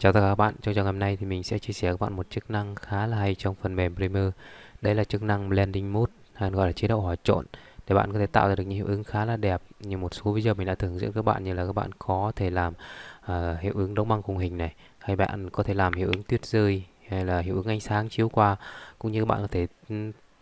Chào tất cả các bạn, trong trường hôm nay thì mình sẽ chia sẻ với các bạn một chức năng khá là hay trong phần mềm Premiere. Đây là chức năng Blending Mode, hay gọi là chế độ hòa trộn để bạn có thể tạo ra được những hiệu ứng khá là đẹp như một số video mình đã thường dẫn các bạn như là các bạn có thể làm uh, hiệu ứng đóng băng khung hình này hay bạn có thể làm hiệu ứng tuyết rơi hay là hiệu ứng ánh sáng chiếu qua cũng như các bạn có thể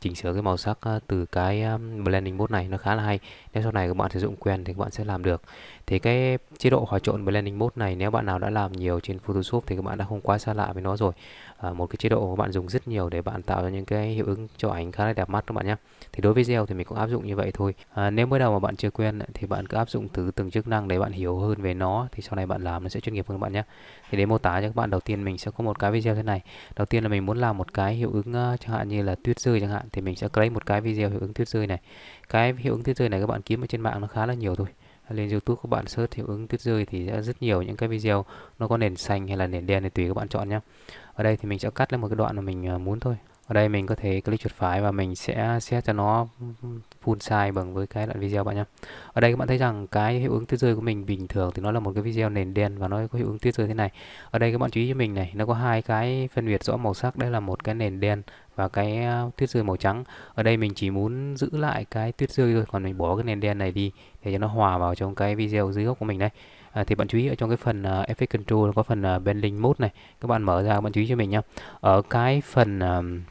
chỉnh sửa cái màu sắc từ cái blending mode này nó khá là hay nếu sau này các bạn sử dụng quen thì các bạn sẽ làm được thì cái chế độ hòa trộn blending mode này nếu bạn nào đã làm nhiều trên Photoshop thì các bạn đã không quá xa lạ với nó rồi à, một cái chế độ các bạn dùng rất nhiều để bạn tạo ra những cái hiệu ứng cho ảnh khá là đẹp mắt các bạn nhé thì đối với gel thì mình cũng áp dụng như vậy thôi à, nếu mới đầu mà bạn chưa quen thì bạn cứ áp dụng từ từng chức năng để bạn hiểu hơn về nó thì sau này bạn làm nó sẽ chuyên nghiệp hơn các bạn nhé thì để mô tả cho các bạn đầu tiên mình sẽ có một cái video thế này đầu tiên là mình muốn làm một cái hiệu ứng chẳng hạn như là tuyết rơi chẳng hạn thì mình sẽ lấy một cái video hiệu ứng tuyết rơi này cái hiệu ứng tuyết rơi này các bạn kiếm ở trên mạng nó khá là nhiều thôi lên YouTube các bạn search hiệu ứng tuyết rơi thì sẽ rất nhiều những cái video nó có nền xanh hay là nền đen thì tùy các bạn chọn nhé ở đây thì mình sẽ cắt lên một cái đoạn mà mình ờ, muốn thôi ở đây mình có thể click chuột phải và mình sẽ xét cho nó full size bằng với cái đoạn video bạn nhé ở đây các bạn thấy rằng cái hiệu ứng tuyết rơi của mình bình thường thì nó là một cái video nền đen và nó có hiệu ứng tuyết rơi thế này ở đây các bạn chú ý cho mình này nó có hai cái phân biệt rõ màu sắc đây là một cái nền đen và cái tuyết rơi màu trắng ở đây mình chỉ muốn giữ lại cái tuyết rơi thôi còn mình bỏ cái nền đen này đi để cho nó hòa vào trong cái video dưới góc của mình đấy à, thì bạn chú ý ở trong cái phần uh, effect control có phần uh, à, blending mode này các bạn mở ra các bạn chú ý cho mình nhé ở cái phần uh,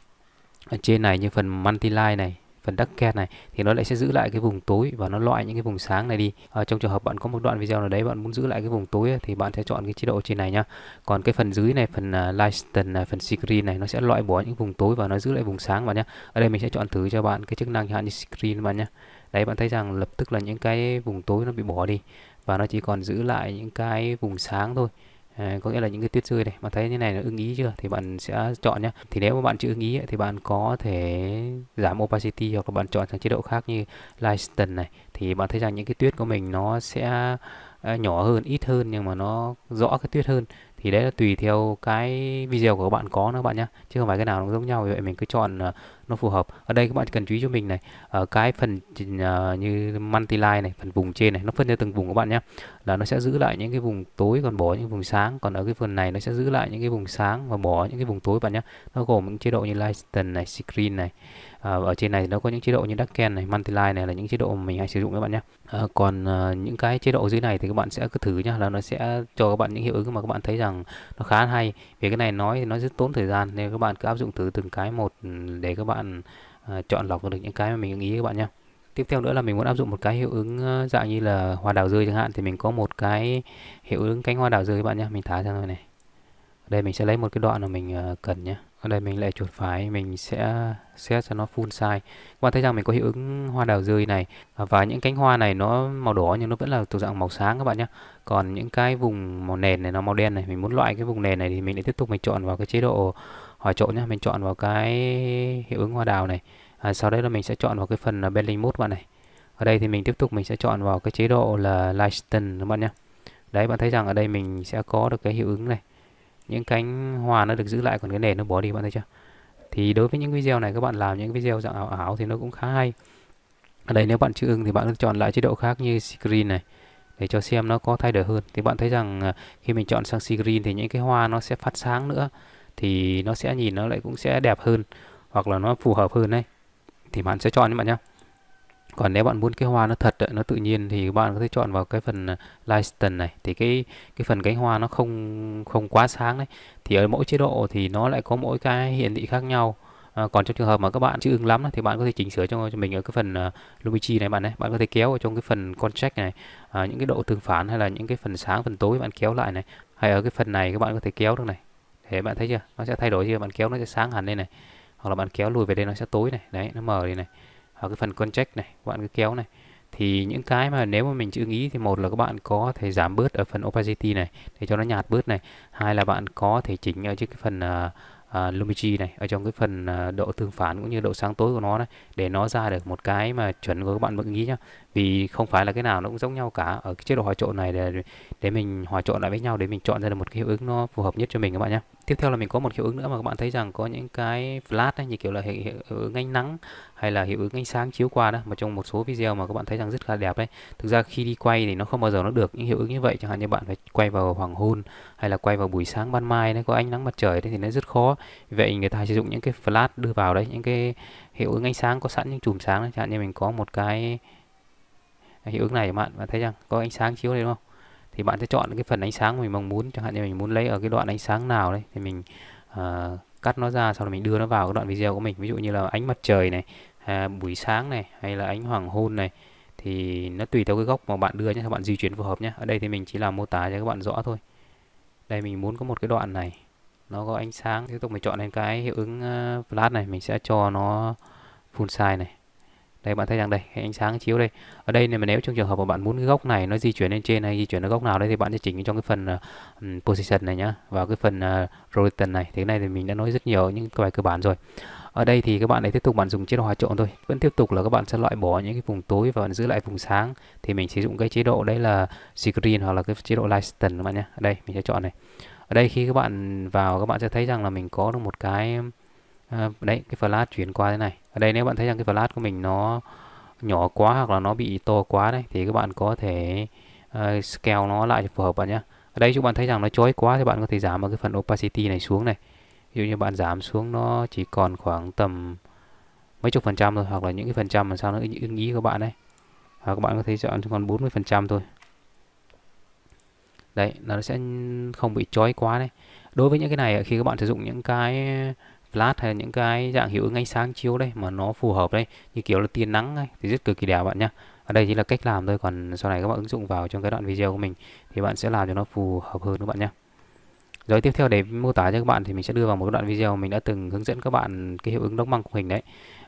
ở trên này như phần multiline này phần ducket này thì nó lại sẽ giữ lại cái vùng tối và nó loại những cái vùng sáng này đi à, trong trường hợp bạn có một đoạn video nào đấy bạn muốn giữ lại cái vùng tối ấy, thì bạn sẽ chọn cái chế độ trên này nhá còn cái phần dưới này phần uh, à, lighten này phần screen này nó sẽ loại bỏ những vùng tối và nó giữ lại vùng sáng bạn nhá. ở đây mình sẽ chọn thử cho bạn cái chức năng hạn như screen bạn nhá. đấy bạn thấy rằng lập tức là những cái vùng tối nó bị bỏ đi và nó chỉ còn giữ lại những cái vùng sáng thôi Ờ, có nghĩa là những cái tuyết rơi này bạn thấy như này là ưng ý chưa thì bạn sẽ chọn nhé thì nếu mà bạn chưa ưng ý thì bạn có thể giảm opacity hoặc là bạn chọn sang chế độ khác như lighten này thì bạn thấy rằng những cái tuyết của mình nó sẽ ờ, nhỏ hơn ít hơn nhưng mà nó rõ cái tuyết hơn thì đấy là tùy theo cái video của các bạn có nữa bạn nhé chứ không phải cái nào nó giống nhau vậy mình cứ chọn ờ, nó phù hợp ở đây các bạn cần chú ý cho mình này ở ờ, cái phần ờ, như multi line này phần vùng trên này nó phân ra từng vùng các bạn nhé là nó sẽ giữ lại những cái vùng tối còn bỏ những vùng sáng còn ở cái phần này nó sẽ giữ lại những cái vùng sáng và bỏ những cái vùng tối bạn nhé nó gồm những chế độ như lighten này screen này ờ, ở trên này nó có những chế độ như darken này multi line này là những chế độ mà mình hay sử dụng các bạn nhé còn những cái chế độ dưới này thì các bạn sẽ cứ thử nhá là nó sẽ cho các bạn những hiệu ứng mà các bạn thấy rằng nó khá hay vì cái này nói thì nó rất tốn thời gian nên các bạn cứ áp dụng thử từng cái một để các bạn bạn ờ, chọn lọc được những cái mà mình ý các bạn nhé tiếp theo nữa là mình muốn áp dụng một cái hiệu ứng ờ, dạng như là hoa đào rơi chẳng hạn thì mình có một cái hiệu ứng cánh hoa đào rơi các bạn nhé mình thả ra rồi này ở đây mình sẽ lấy một cái đoạn mà mình ờ, cần nhé ở đây mình lại chuột phải, mình sẽ set cho nó full size các bạn thấy rằng mình có hiệu ứng hoa đào rơi này à, và những cánh hoa này nó màu đỏ nhưng nó vẫn là thuộc dạng màu sáng các bạn nhé còn những cái vùng màu nền này nó màu đen này mình muốn loại cái vùng nền này thì mình lại tiếp tục mình chọn vào cái chế độ hỏi trộn nhé mình chọn vào cái hiệu ứng hoa đào này à, sau đấy là mình sẽ chọn vào cái phần là Bentley Mode bạn này ở đây thì mình tiếp tục mình sẽ chọn vào cái chế độ là Lighten các bạn nhé đấy bạn thấy rằng ở đây mình sẽ có được cái hiệu ứng này những cánh hoa nó được giữ lại còn cái nền nó bỏ đi bạn thấy chưa thì đối với những video này các bạn làm những video dạng ảo ảo thì nó cũng khá hay ở đây nếu bạn chưa ưng thì bạn chọn lại chế độ khác như screen này để cho xem nó có thay đổi hơn thì bạn thấy rằng à, khi mình chọn sang screen thì những cái hoa nó sẽ phát sáng nữa thì nó sẽ nhìn nó lại cũng sẽ đẹp hơn hoặc là nó phù hợp hơn đấy thì bạn sẽ chọn các bạn nhé còn nếu bạn muốn cái hoa nó thật nó tự nhiên thì bạn có thể chọn vào cái phần à, Lighten này thì cái cái phần cánh hoa nó không không quá sáng đấy thì ở mỗi chế độ thì nó lại có mỗi cái hiển thị khác nhau à, còn trong trường hợp mà các bạn chưa ưng lắm thì bạn có thể chỉnh sửa cho, mình ở cái phần uh, Lumichi này bạn đấy bạn có thể kéo vào trong cái phần contrast này à, những cái độ tương phản hay là những cái phần sáng phần tối bạn kéo lại này hay ở cái phần này các bạn có thể kéo được này thế bạn thấy chưa nó sẽ thay đổi chưa bạn kéo nó sẽ sáng hẳn lên này hoặc là bạn kéo lùi về đây nó sẽ tối này đấy nó mở đi này hoặc cái phần contract này bạn cứ kéo này thì những cái mà nếu mà mình chưa nghĩ thì một là các bạn có thể giảm bớt ở phần opacity này để cho nó nhạt bớt này hai là bạn có thể chỉnh ở trên cái phần uh, à, uh, à, Lumichi này ở trong cái phần uh, độ tương phản cũng như độ sáng tối của nó này để nó ra được một cái mà chuẩn của các bạn mọi người nghĩ nhá vì không phải là cái nào nó cũng giống nhau cả ở cái chế độ hòa trộn này để để mình hòa trộn lại với nhau để mình chọn ra được một cái hiệu ứng nó phù hợp nhất cho mình các bạn nhé tiếp theo là mình có một hiệu ứng nữa mà các bạn thấy rằng có những cái flash ấy, như kiểu là hiệu, ứng ánh nắng hay là hiệu ứng ánh sáng chiếu qua đó mà trong một số video mà các bạn thấy rằng rất là đẹp đấy thực ra khi đi quay thì nó không bao giờ nó được những hiệu ứng như vậy chẳng hạn như bạn phải quay vào hoàng hôn hay là quay vào buổi sáng ban mai nó có ánh nắng mặt trời đấy thì nó rất khó vậy người ta sử dụng những cái flash đưa vào đấy những cái hiệu ứng ánh sáng có sẵn những chùm sáng đấy. chẳng hạn như mình có một cái hiệu ứng này bạn bạn thấy rằng có ánh sáng chiếu đây không thì bạn sẽ chọn cái phần ánh sáng mình mong muốn chẳng hạn như mình muốn lấy ở cái đoạn ánh sáng nào đấy thì mình uh, cắt nó ra sau đó mình đưa nó vào cái đoạn video của mình ví dụ như là ánh mặt trời này à, buổi sáng này hay là ánh hoàng hôn này thì nó tùy theo cái góc mà bạn đưa nhé các bạn di chuyển phù hợp nhé ở đây thì mình chỉ làm mô tả cho các bạn rõ thôi đây mình muốn có một cái đoạn này nó có ánh sáng tiếp tục mình chọn lên cái hiệu ứng ờ, flash này mình sẽ cho nó full size này Đấy bạn thấy rằng đây ánh sáng chiếu đây. Ở đây này mà nếu trong trường hợp mà bạn muốn cái góc này nó di chuyển lên trên hay di chuyển ở góc nào đấy thì bạn sẽ chỉnh trong cái phần um, position này nhá, và cái phần uh, rotation này. Thế này thì mình đã nói rất nhiều những cái bài cơ bản rồi. Ở đây thì các bạn ấy tiếp tục bạn dùng chế độ hòa trộn thôi. Vẫn tiếp tục là các bạn sẽ loại bỏ những cái vùng tối và giữ lại vùng sáng thì mình sử dụng cái chế độ đấy là screen hoặc là cái chế độ lighten các bạn nhé. Ở đây mình sẽ chọn này. Ở đây khi các bạn vào các bạn sẽ thấy rằng là mình có được một cái à, đấy cái flash chuyển qua thế này ở đây nếu bạn thấy rằng cái flash của mình nó nhỏ quá hoặc là nó bị to quá đấy thì các bạn có thể uh, scale nó lại cho phù hợp bạn nhé ở đây chúng bạn thấy rằng nó chói quá thì bạn có thể giảm ở cái phần opacity này xuống này ví dụ như bạn giảm xuống nó chỉ còn khoảng tầm mấy chục phần trăm thôi hoặc là những cái phần trăm mà sao nó ưng ý các bạn đấy và các bạn có thể chọn còn 40 phần trăm thôi đấy nó sẽ không bị chói quá đấy đối với những cái này khi các bạn sử dụng những cái flash hay những cái dạng hiệu ứng ánh sáng chiếu đây mà nó phù hợp đây như kiểu là tia nắng ấy, thì rất cực kỳ đẹp bạn nhé ở đây chỉ là cách làm thôi còn sau này các bạn ứng dụng vào trong cái đoạn video của mình thì bạn sẽ làm cho nó phù hợp hơn các bạn nhé rồi tiếp theo để mô tả cho các bạn thì mình sẽ đưa vào một đoạn video mình đã từng hướng dẫn các bạn cái hiệu ứng đóng băng khung hình đấy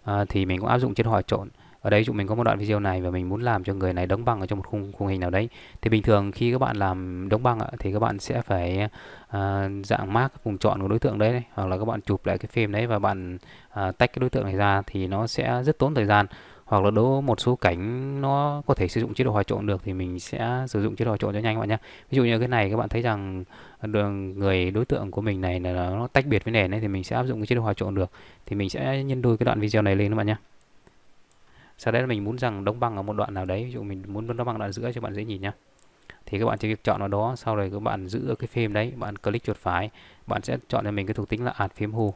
à, thì mình cũng áp dụng trên hỏi trộn ở đây chúng mình có một đoạn video này và mình muốn làm cho người này đóng băng ở trong một khung khung hình nào đấy thì bình thường khi các bạn làm đóng băng thì các bạn sẽ phải uh, dạng mát vùng chọn của đối tượng đấy hoặc là các bạn chụp lại cái phim đấy và bạn uh, tách cái đối tượng này ra thì nó sẽ rất tốn thời gian hoặc là đố một số cảnh nó có thể sử dụng chế độ hòa trộn được thì mình sẽ sử dụng chế độ hòa trộn cho nhanh các bạn nhé ví dụ như cái này các bạn thấy rằng à, đường người đối tượng của mình này là nó tách biệt với nền này thì mình sẽ áp dụng cái chế độ hòa trộn được thì mình sẽ nhân đôi cái đoạn video này lên các bạn nhé sau đấy mình muốn rằng đóng băng ở một đoạn nào đấy ví dụ mình muốn đóng băng đoạn giữa cho bạn dễ nhìn nhá thì các bạn chỉ việc chọn vào đó sau rồi các bạn giữ cái phim đấy bạn click chuột phải bạn sẽ chọn cho mình cái thuộc tính là ạt phím hu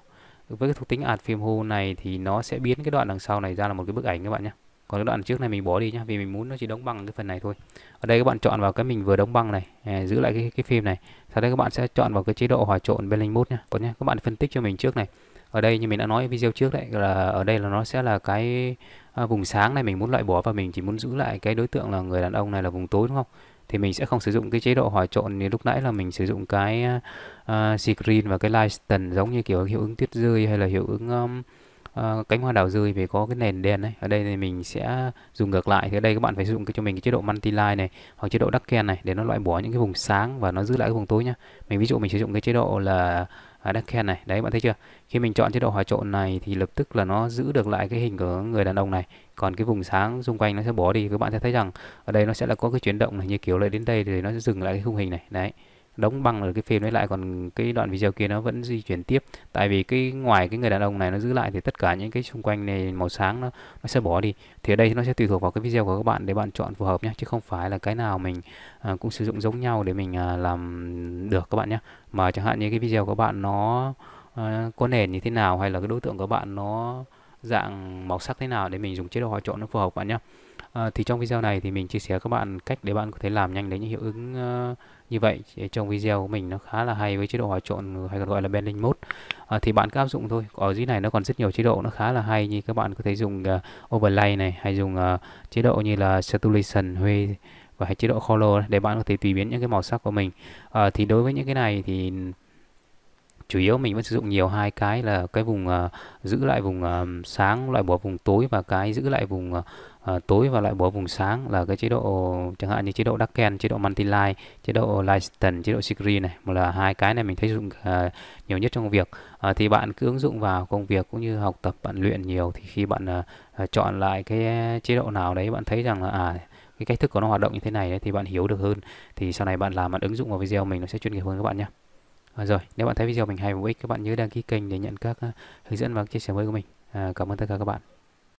với cái thuộc tính ạt phím hu này thì nó sẽ biến cái đoạn đằng sau này ra là một cái bức ảnh các bạn nhé còn cái đoạn trước này mình bỏ đi nhá vì mình muốn nó chỉ đóng băng cái phần này thôi ở đây các bạn chọn vào cái mình vừa đóng băng này à, giữ lại cái cái phim này sau đây các bạn sẽ chọn vào cái chế độ hòa trộn bên linh mốt nhá còn nhé các bạn phân tích cho mình trước này ở đây như mình đã nói ở video trước đấy là ở đây là nó sẽ là cái à, vùng sáng này mình muốn loại bỏ và mình chỉ muốn giữ lại cái đối tượng là người đàn ông này là vùng tối đúng không thì mình sẽ không sử dụng cái chế độ hòa trộn như lúc nãy là mình sử dụng cái uh, à, à, screen và cái light tần giống như kiểu hiệu ứng tuyết rơi hay là hiệu ứng um, Ờ, cánh hoa đảo rơi về có cái nền đen đấy ở đây thì mình sẽ dùng ngược lại thì ở đây các bạn phải dùng cái cho mình cái chế độ multi line này hoặc chế độ darken này để nó loại bỏ những cái vùng sáng và nó giữ lại cái vùng tối nhá mình ví dụ mình sử dụng cái chế độ là à, darken này đấy bạn thấy chưa khi mình chọn chế độ hòa trộn này thì lập tức là nó giữ được lại cái hình của người đàn ông này còn cái vùng sáng xung quanh nó sẽ bỏ đi các bạn sẽ thấy rằng ở đây nó sẽ là có cái chuyển động này như kiểu lại đến đây thì nó sẽ dừng lại cái khung hình này đấy đóng băng rồi cái phim đấy lại còn cái đoạn video kia nó vẫn di chuyển tiếp tại vì cái ngoài cái người đàn ông này nó giữ lại thì tất cả những cái xung quanh này màu sáng nó nó sẽ bỏ đi thì ở đây nó sẽ tùy thuộc vào cái video của các bạn để bạn chọn phù hợp nhé chứ không phải là cái nào mình à, cũng sử dụng giống nhau để mình à, làm được các bạn nhé mà chẳng hạn như cái video của bạn nó à, có nền như thế nào hay là cái đối tượng của bạn nó dạng màu sắc thế nào để mình dùng chế độ hòa trộn nó phù hợp bạn nhé À, thì trong video này thì mình chia sẻ các bạn cách để bạn có thể làm nhanh đến những hiệu ứng uh, như vậy trong video của mình nó khá là hay với chế độ hòa trộn hay còn gọi là blending mode à, thì bạn cứ áp dụng thôi ở dưới này nó còn rất nhiều chế độ nó khá là hay như các bạn có thể dùng uh, overlay này hay dùng uh, chế độ như là saturation huy và hay chế độ color để bạn có thể tùy biến những cái màu sắc của mình à, thì đối với những cái này thì chủ yếu mình vẫn sử dụng nhiều hai cái là cái vùng uh, giữ lại vùng uh, sáng loại bỏ vùng tối và cái giữ lại vùng uh, à, tối và loại bỏ vùng sáng là cái chế độ chẳng hạn như chế độ Darken, chế độ Multiline, chế độ Lighten, chế độ Screen này mà là hai cái này mình thấy dùng à, ờ, nhiều nhất trong công việc à, thì bạn cứ ứng dụng vào công việc cũng như học tập bạn luyện nhiều thì khi bạn à, chọn lại cái chế độ nào đấy bạn thấy rằng là à cái cách thức của nó hoạt động như thế này đấy, thì bạn hiểu được hơn thì sau này bạn làm bạn ứng dụng vào video mình nó sẽ chuyên nghiệp hơn các bạn nhé à, rồi nếu bạn thấy video mình hay và hữu ích các bạn nhớ đăng ký kênh để nhận các hướng dẫn và chia sẻ mới của mình à, cảm ơn tất cả các bạn